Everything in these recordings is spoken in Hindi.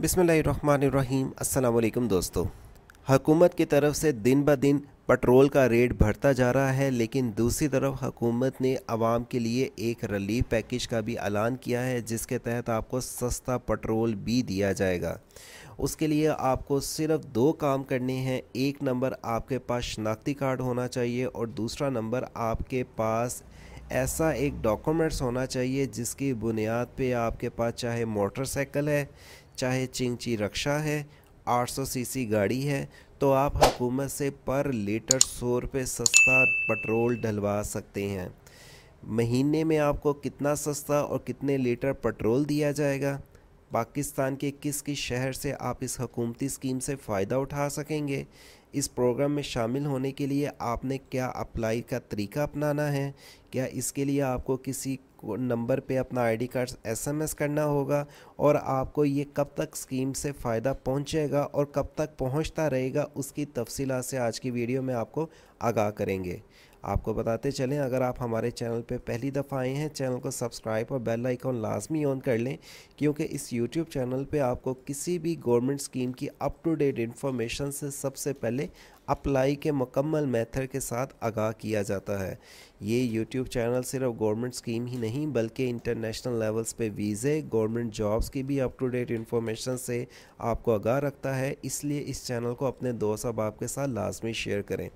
बिसमीम अल्लाम दोस्तों हकूमत की तरफ से दिन ब दिन पेट्रोल का रेट बढ़ता जा रहा है लेकिन दूसरी तरफ हकूमत ने आवाम के लिए एक रिलीफ पैकेज का भी ऐलान किया है जिसके तहत आपको सस्ता पेट्रोल भी दिया जाएगा उसके लिए आपको सिर्फ दो काम करने हैं एक नंबर आपके पास शनाख्ती कार्ड होना चाहिए और दूसरा नंबर आपके पास ऐसा एक डॉक्यूमेंट्स होना चाहिए जिसकी बुनियाद पे आपके पास चाहे मोटरसाइकिल है चाहे चिंची रक्षा है 800 सीसी गाड़ी है तो आप हुकूमत से पर लीटर सौ रुपये सस्ता पेट्रोल डलवा सकते हैं महीने में आपको कितना सस्ता और कितने लीटर पेट्रोल दिया जाएगा पाकिस्तान के किस किस शहर से आप इस हकूमती स्कीम से फ़ायदा उठा सकेंगे इस प्रोग्राम में शामिल होने के लिए आपने क्या अप्लाई का तरीका अपनाना है क्या इसके लिए आपको किसी नंबर पे अपना आईडी कार्ड एसएमएस करना होगा और आपको ये कब तक स्कीम से फ़ायदा पहुंचेगा और कब तक पहुंचता रहेगा उसकी तफसीला से आज की वीडियो में आपको आगाह करेंगे आपको बताते चलें अगर आप हमारे चैनल पर पहली दफ़ा आए हैं चैनल को सब्सक्राइब और बेल आइकॉन लाजमी ऑन कर लें क्योंकि इस यूट्यूब चैनल पर आपको किसी भी गवर्नमेंट स्कीम की अप टू डेट इन्फॉर्मेशन से सबसे पहले अप्लाई के मुकम्मल मेथड के साथ आगाह किया जाता है ये यूट्यूब चैनल सिर्फ गवर्नमेंट स्कीम ही नहीं बल्कि इंटरनेशनल लेवल्स पे वीज़े गवर्नमेंट जॉब्स की भी अप टू डेट इन्फॉर्मेशन से आपको आगाह रखता है इसलिए इस चैनल को अपने दोस्त अहबाब के साथ लाजमी शेयर करें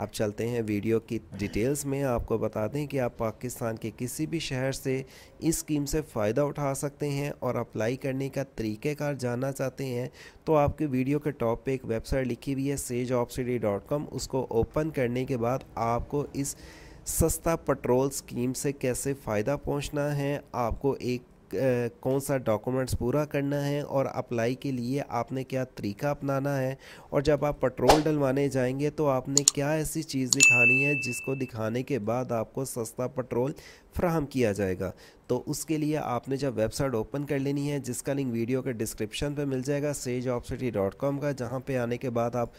अब चलते हैं वीडियो की डिटेल्स में आपको बता दें कि आप पाकिस्तान के किसी भी शहर से इस स्कीम से फ़ायदा उठा सकते हैं और अप्लाई करने का तरीक़ेकार जानना चाहते हैं तो आपकी वीडियो के टॉप पर एक वेबसाइट लिखी हुई है सेज जॉब उसको ओपन करने के बाद आपको इस सस्ता पेट्रोल स्कीम से कैसे फ़ायदा पहुंचना है आपको एक कौन सा डॉक्यूमेंट्स पूरा करना है और अप्लाई के लिए आपने क्या तरीका अपनाना है और जब आप पेट्रोल डलवाने जाएंगे तो आपने क्या ऐसी चीज़ दिखानी है जिसको दिखाने के बाद आपको सस्ता पेट्रोल फ्राहम किया जाएगा तो उसके लिए आपने जब वेबसाइट ओपन कर लेनी है जिसका लिंक वीडियो के डिस्क्रिप्शन पर मिल जाएगा सेज का जहाँ पर आने के बाद आप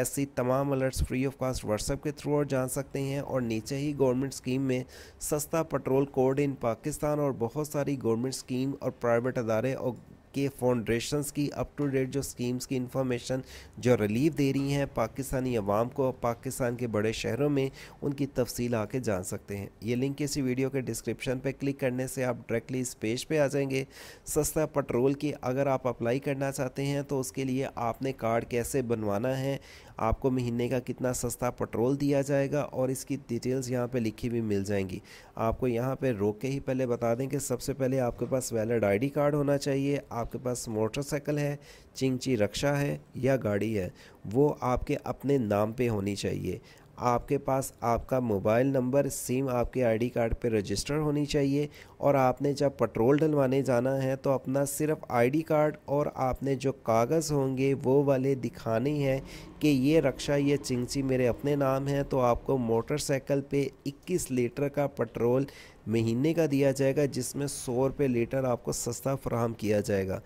ऐसी तमाम alerts free of cost WhatsApp के थ्रू और जान सकते हैं और नीचे ही गवर्नमेंट स्कीम में सस्ता पेट्रोल कोड इन पाकिस्तान और बहुत सारी गवर्नमेंट स्कीम और प्राइवेट अदारे और के फाउंडेशन की अप टू डेट जो स्कीम्स की इंफॉर्मेशन जो रिलीफ दे रही हैं पाकिस्तानी अवाम को पाकिस्तान के बड़े शहरों में उनकी तफसील आके जान सकते हैं ये लिंक इसी वीडियो के डिस्क्रिप्शन पर क्लिक करने से आप डायरेक्टली इस पेज पे आ जाएंगे सस्ता पेट्रोल की अगर आप अप्लाई करना चाहते हैं तो उसके लिए आपने कार्ड कैसे बनवाना है आपको महीने का कितना सस्ता पेट्रोल दिया जाएगा और इसकी डिटेल्स यहाँ पे लिखी हुई मिल जाएंगी आपको यहाँ पे रोक के ही पहले बता दें कि सबसे पहले आपके पास वैलिड आईडी कार्ड होना चाहिए आपके पास मोटरसाइकिल है चिंगची रक्षा है या गाड़ी है वो आपके अपने नाम पे होनी चाहिए आपके पास आपका मोबाइल नंबर सिम आपके आईडी कार्ड पे रजिस्टर होनी चाहिए और आपने जब पेट्रोल डलवाने जाना है तो अपना सिर्फ आईडी कार्ड और आपने जो कागज़ होंगे वो वाले दिखाने हैं कि ये रक्षा ये चिंची मेरे अपने नाम है तो आपको मोटरसाइकिल पे 21 लीटर का पेट्रोल महीने का दिया जाएगा जिसमें सौ रुपये लीटर आपको सस्ता फ्राहम किया जाएगा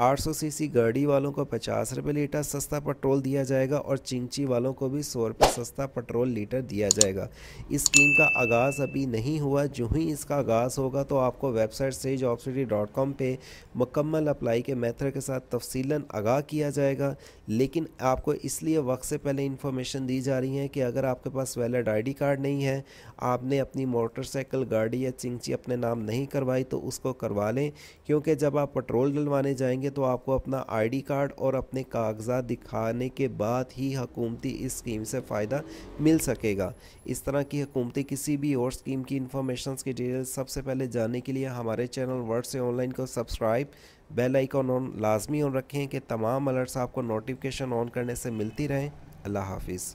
800 सीसी गाड़ी वालों को पचास रुपये लीटर सस्ता पेट्रोल दिया जाएगा और चिंची वालों को भी सौ रुपये सस्ता पेट्रोल लीटर दिया जाएगा इस स्कीम का आगाज़ अभी नहीं हुआ जो ही इसका आगाज़ होगा तो आपको वेबसाइट से जॉब सिटी डॉट कॉम पर मुकम्मल अप्लाई के मेथड के साथ तफसीला आगाह किया जाएगा लेकिन आपको इसलिए वक्त से पहले इन्फॉर्मेशन दी जा रही है कि अगर आपके पास आई डी कार्ड नहीं है आपने अपनी मोटरसाइकिल गाड़ी या चिंची अपने नाम नहीं करवाई तो उसको करवा लें क्योंकि जब आप पेट्रोल डलवाने जाएंगे करेंगे तो आपको अपना आईडी कार्ड और अपने कागजात दिखाने के बाद ही हकूमती इस स्कीम से फ़ायदा मिल सकेगा इस तरह की हकूमती किसी भी और स्कीम की इन्फॉर्मेशन की डिटेल सबसे पहले जानने के लिए हमारे चैनल वर्ड से ऑनलाइन को सब्सक्राइब बेल आइकॉन ऑन लाजमी ऑन रखें कि तमाम अलर्ट्स आपको नोटिफिकेशन ऑन करने से मिलती रहें अल्लाह हाफिज़